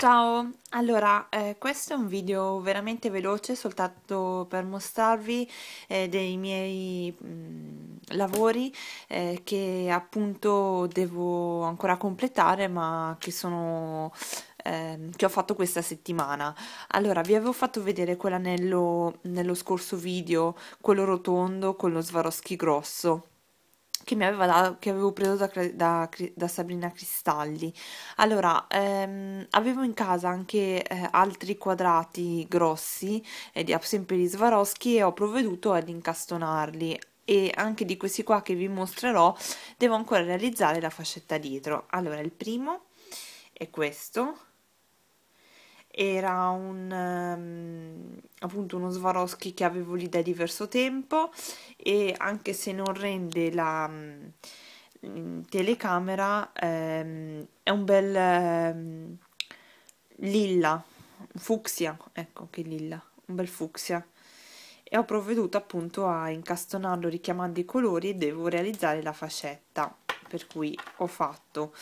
Ciao, allora eh, questo è un video veramente veloce soltanto per mostrarvi eh, dei miei mh, mm, lavori eh, che appunto devo ancora completare ma che sono ehm, che ho fatto questa settimana. Allora, vi avevo fatto vedere quell'anello nello scorso video, quello rotondo con lo Swarovski grosso che mi aveva dato, che avevo preso da, da, da Sabrina Cristalli. Allora, ehm, avevo in casa anche eh, altri quadrati grossi, eh, di, sempre di Swarovski, e ho provveduto ad incastonarli e anche di questi qua che vi mostrerò devo ancora realizzare la fascetta dietro allora il primo è questo era un, um, appunto uno Swarovski che avevo lì da diverso tempo e anche se non rende la um, telecamera um, è un bel ehm, lilla fucsia ecco che lilla un bel fucsia e ho provveduto appunto a incastonarlo richiamando i colori e devo realizzare la fascetta per cui ho fatto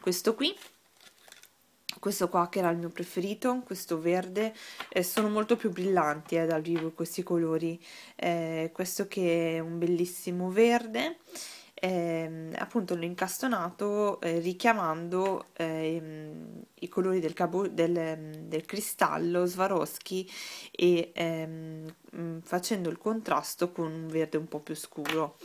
questo qui questo qua che era il mio preferito, questo verde, eh, sono molto più brillanti eh, dal vivo questi colori, eh, questo che è un bellissimo verde, ehm, appunto l'ho incastonato eh, richiamando ehm, i colori del, del, del cristallo Swarovski e ehm, mm, facendo il contrasto con un verde un po' più scuro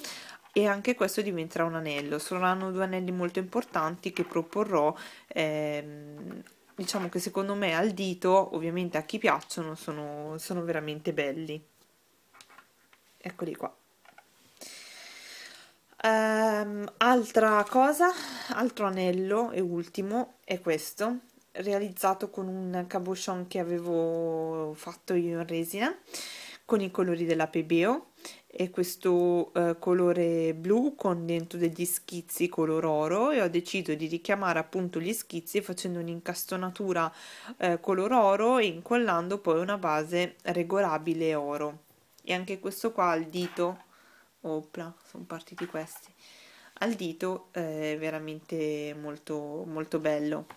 e anche questo diventerà un anello saranno due anelli molto importanti che proporrò ehm, diciamo che secondo me al dito ovviamente a chi piacciono sono, sono veramente belli eccoli qua Um, altra cosa, altro anello e ultimo è questo, realizzato con un cabochon che avevo fatto io in resina con i colori della Pebeo e questo eh, colore blu con dentro degli schizzi color oro e ho deciso di richiamare appunto gli schizzi facendo un'incastonatura eh, color oro e incollando poi una base regolabile oro e anche questo qua al dito opla sono partiti questi al dito eh, è veramente molto molto bello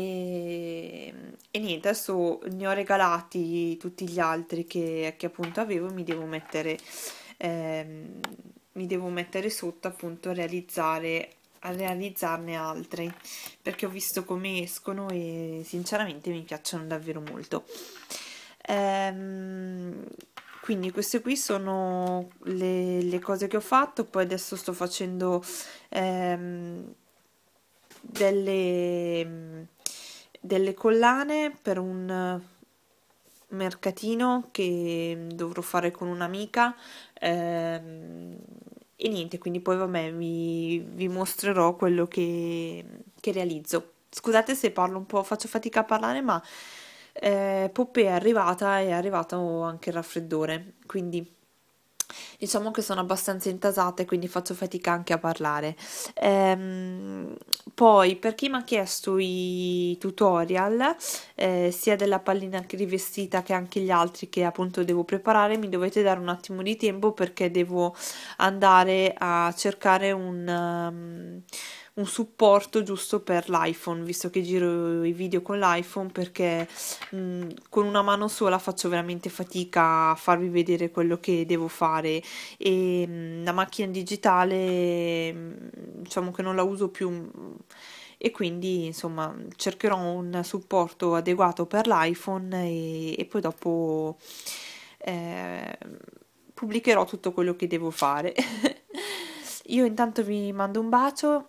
e, e, niente, adesso ne ho regalati tutti gli altri che, che appunto avevo, mi devo mettere, ehm, mi devo mettere sotto appunto a realizzare a realizzarne altri perché ho visto come escono e sinceramente mi piacciono davvero molto ehm, quindi queste qui sono le, le, cose che ho fatto poi adesso sto facendo ehm, delle delle collane per un eh, mercatino che mm, dovrò fare con un'amica ehm, e niente quindi poi vabbè vi, vi mostrerò quello che, che, realizzo scusate se parlo un po' faccio fatica a parlare ma eh, Poppe è arrivata e è arrivato anche il raffreddore quindi diciamo che sono abbastanza intasata e quindi faccio fatica anche a parlare. Ehm, poi per chi mi ha chiesto i tutorial, eh, sia della pallina rivestita che anche gli altri che appunto devo preparare, mi dovete dare un attimo di tempo perché devo andare a cercare un... Um, un supporto giusto per l'iPhone, visto che giro i video con l'iPhone perché mh, mm, con una mano sola faccio veramente fatica a farvi vedere quello che devo fare e mh, mm, la macchina digitale mh, mm, diciamo che non la uso più e quindi insomma cercherò un supporto adeguato per l'iPhone e, e poi dopo eh, pubblicherò tutto quello che devo fare. Io intanto vi mando un bacio